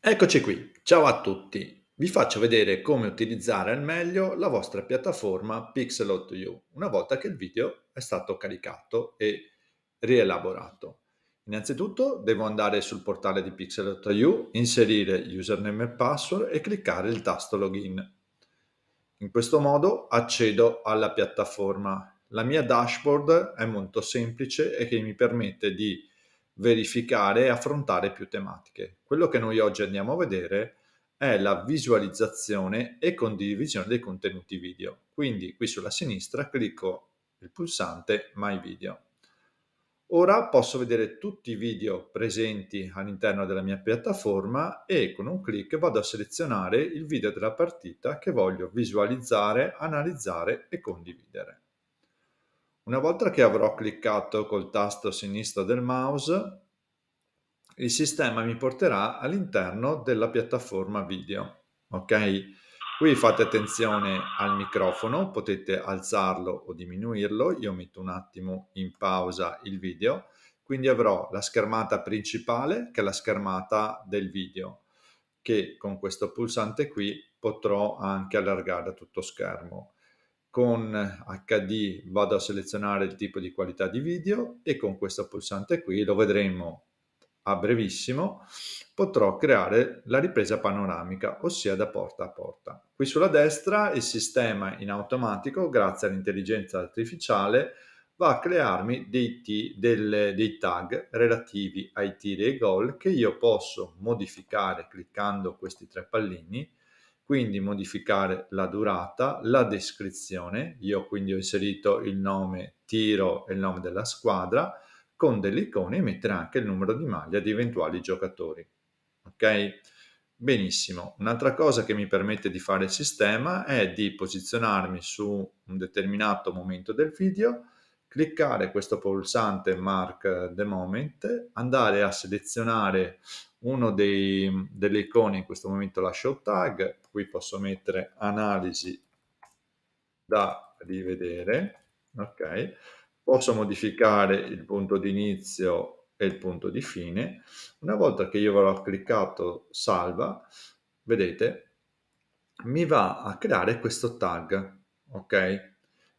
Eccoci qui, ciao a tutti. Vi faccio vedere come utilizzare al meglio la vostra piattaforma Pixelot una volta che il video è stato caricato e rielaborato. Innanzitutto devo andare sul portale di Pixelot inserire username e password e cliccare il tasto login. In questo modo accedo alla piattaforma. La mia dashboard è molto semplice e che mi permette di verificare e affrontare più tematiche. Quello che noi oggi andiamo a vedere è la visualizzazione e condivisione dei contenuti video. Quindi qui sulla sinistra clicco il pulsante My Video. Ora posso vedere tutti i video presenti all'interno della mia piattaforma e con un clic vado a selezionare il video della partita che voglio visualizzare, analizzare e condividere. Una volta che avrò cliccato col tasto sinistro del mouse, il sistema mi porterà all'interno della piattaforma video. Ok? Qui fate attenzione al microfono, potete alzarlo o diminuirlo. Io metto un attimo in pausa il video. Quindi avrò la schermata principale, che è la schermata del video, che con questo pulsante qui potrò anche allargare a tutto schermo con HD vado a selezionare il tipo di qualità di video e con questo pulsante qui, lo vedremo a brevissimo, potrò creare la ripresa panoramica, ossia da porta a porta. Qui sulla destra il sistema in automatico, grazie all'intelligenza artificiale, va a crearmi dei, t, del, dei tag relativi ai tiri e ai gol che io posso modificare cliccando questi tre pallini quindi modificare la durata, la descrizione, io quindi ho inserito il nome tiro e il nome della squadra con delle icone e mettere anche il numero di maglia di eventuali giocatori. Ok? Benissimo. Un'altra cosa che mi permette di fare il sistema è di posizionarmi su un determinato momento del video cliccare questo pulsante Mark the Moment, andare a selezionare uno dei, delle icone, in questo momento lascio il tag, qui posso mettere analisi da rivedere, ok? Posso modificare il punto di inizio e il punto di fine. Una volta che io avrò cliccato salva, vedete, mi va a creare questo tag, ok?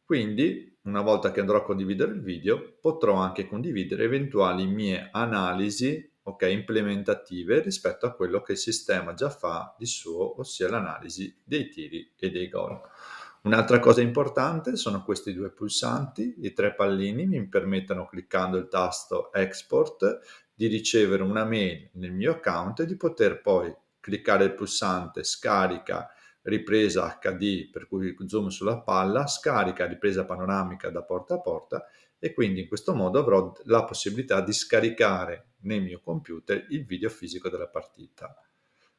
Quindi una volta che andrò a condividere il video, potrò anche condividere eventuali mie analisi okay, implementative rispetto a quello che il sistema già fa di suo, ossia l'analisi dei tiri e dei gol. Un'altra cosa importante sono questi due pulsanti, i tre pallini mi permettono cliccando il tasto export di ricevere una mail nel mio account e di poter poi cliccare il pulsante scarica ripresa HD, per cui zoom sulla palla, scarica ripresa panoramica da porta a porta e quindi in questo modo avrò la possibilità di scaricare nel mio computer il video fisico della partita.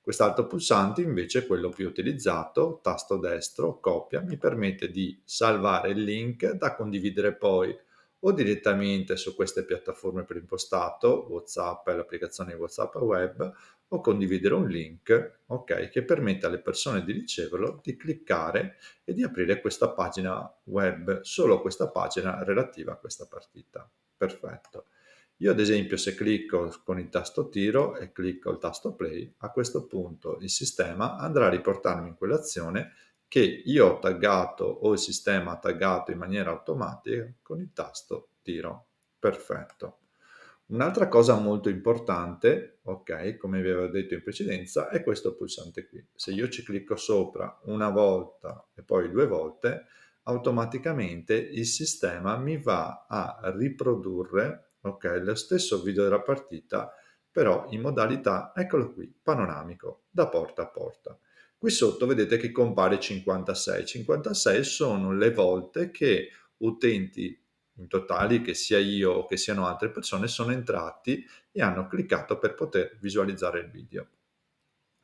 Quest'altro pulsante invece è quello più utilizzato, tasto destro, copia, mi permette di salvare il link da condividere poi o direttamente su queste piattaforme per impostato, WhatsApp e l'applicazione WhatsApp web, o condividere un link okay, che permette alle persone di riceverlo di cliccare e di aprire questa pagina web, solo questa pagina relativa a questa partita. Perfetto. Io ad esempio se clicco con il tasto tiro e clicco il tasto play, a questo punto il sistema andrà a riportarmi in quell'azione che io ho taggato o il sistema ha taggato in maniera automatica con il tasto tiro. Perfetto. Un'altra cosa molto importante, ok, come vi avevo detto in precedenza, è questo pulsante qui. Se io ci clicco sopra una volta e poi due volte, automaticamente il sistema mi va a riprodurre, ok, lo stesso video della partita, però in modalità, eccolo qui, panoramico, da porta a porta. Qui sotto vedete che compare 56. 56 sono le volte che utenti in totale, che sia io o che siano altre persone, sono entrati e hanno cliccato per poter visualizzare il video.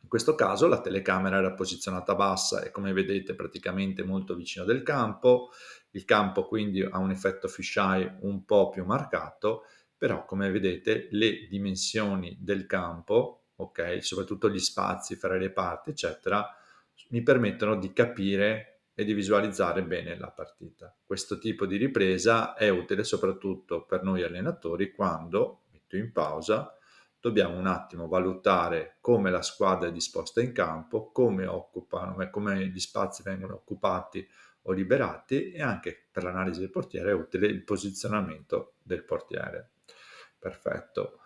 In questo caso la telecamera era posizionata bassa e come vedete praticamente molto vicino del campo, il campo quindi ha un effetto fisheye un po' più marcato, però come vedete le dimensioni del campo ok? Soprattutto gli spazi fra le parti, eccetera, mi permettono di capire e di visualizzare bene la partita. Questo tipo di ripresa è utile soprattutto per noi allenatori quando, metto in pausa, dobbiamo un attimo valutare come la squadra è disposta in campo, come, occupano, eh, come gli spazi vengono occupati o liberati e anche per l'analisi del portiere è utile il posizionamento del portiere. Perfetto.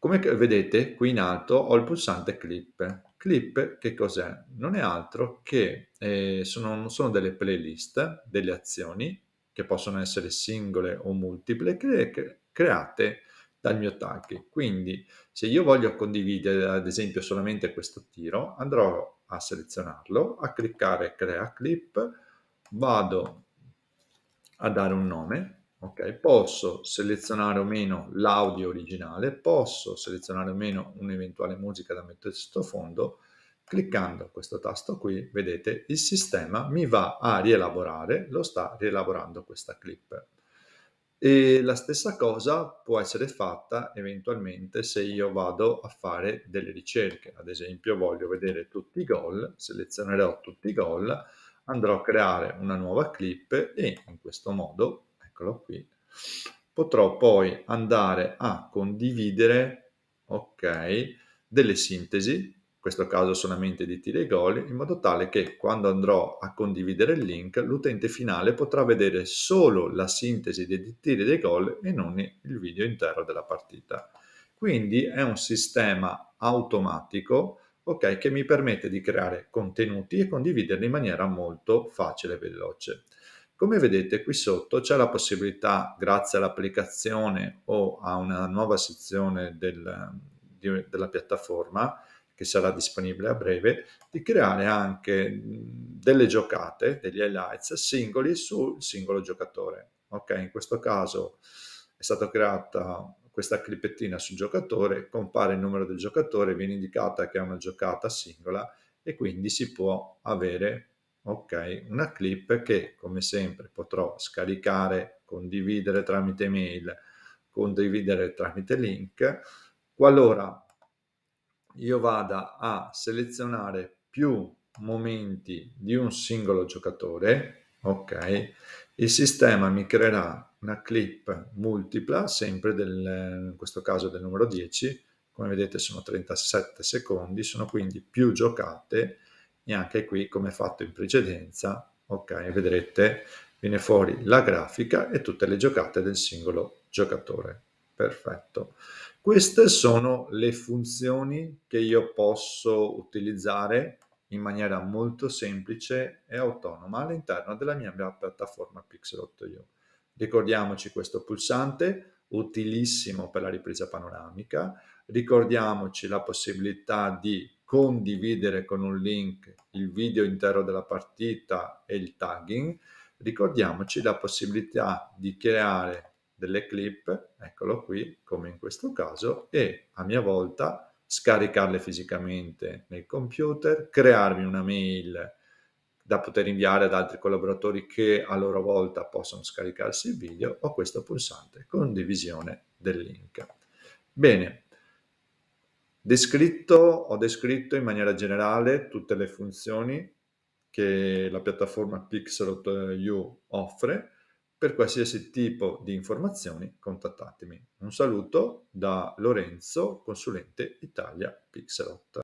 Come vedete qui in alto ho il pulsante clip. Clip che cos'è? Non è altro che eh, sono, sono delle playlist, delle azioni che possono essere singole o multiple cre create dal mio tag. Quindi se io voglio condividere ad esempio solamente questo tiro andrò a selezionarlo, a cliccare crea clip, vado a dare un nome Okay, posso selezionare o meno l'audio originale, posso selezionare o meno un'eventuale musica da mettere sottofondo. Cliccando questo tasto qui, vedete, il sistema mi va a rielaborare, lo sta rielaborando questa clip. E la stessa cosa può essere fatta eventualmente se io vado a fare delle ricerche. Ad esempio voglio vedere tutti i gol, selezionerò tutti i gol, andrò a creare una nuova clip e in questo modo eccolo qui, potrò poi andare a condividere, ok, delle sintesi, in questo caso solamente di tiri e gol, in modo tale che quando andrò a condividere il link, l'utente finale potrà vedere solo la sintesi dei tiri e dei gol e non il video intero della partita. Quindi è un sistema automatico okay, che mi permette di creare contenuti e condividerli in maniera molto facile e veloce. Come vedete qui sotto c'è la possibilità, grazie all'applicazione o a una nuova sezione del, di, della piattaforma, che sarà disponibile a breve, di creare anche delle giocate, degli highlights singoli sul singolo giocatore. Ok, in questo caso è stata creata questa clipettina sul giocatore, compare il numero del giocatore, viene indicata che è una giocata singola e quindi si può avere ok, una clip che come sempre potrò scaricare, condividere tramite mail, condividere tramite link, qualora io vada a selezionare più momenti di un singolo giocatore, ok, il sistema mi creerà una clip multipla, sempre del, in questo caso del numero 10, come vedete sono 37 secondi, sono quindi più giocate e anche qui come fatto in precedenza, ok, vedrete, viene fuori la grafica e tutte le giocate del singolo giocatore. Perfetto. Queste sono le funzioni che io posso utilizzare in maniera molto semplice e autonoma all'interno della mia piattaforma pixel.io Ricordiamoci questo pulsante, utilissimo per la ripresa panoramica, ricordiamoci la possibilità di condividere con un link il video intero della partita e il tagging, ricordiamoci la possibilità di creare delle clip, eccolo qui, come in questo caso, e a mia volta scaricarle fisicamente nel computer, crearmi una mail da poter inviare ad altri collaboratori che a loro volta possono scaricarsi il video, ho questo pulsante condivisione del link. Bene, Descritto, ho descritto in maniera generale tutte le funzioni che la piattaforma Pixelot.eu offre. Per qualsiasi tipo di informazioni contattatemi. Un saluto da Lorenzo, consulente Italia Pixelot.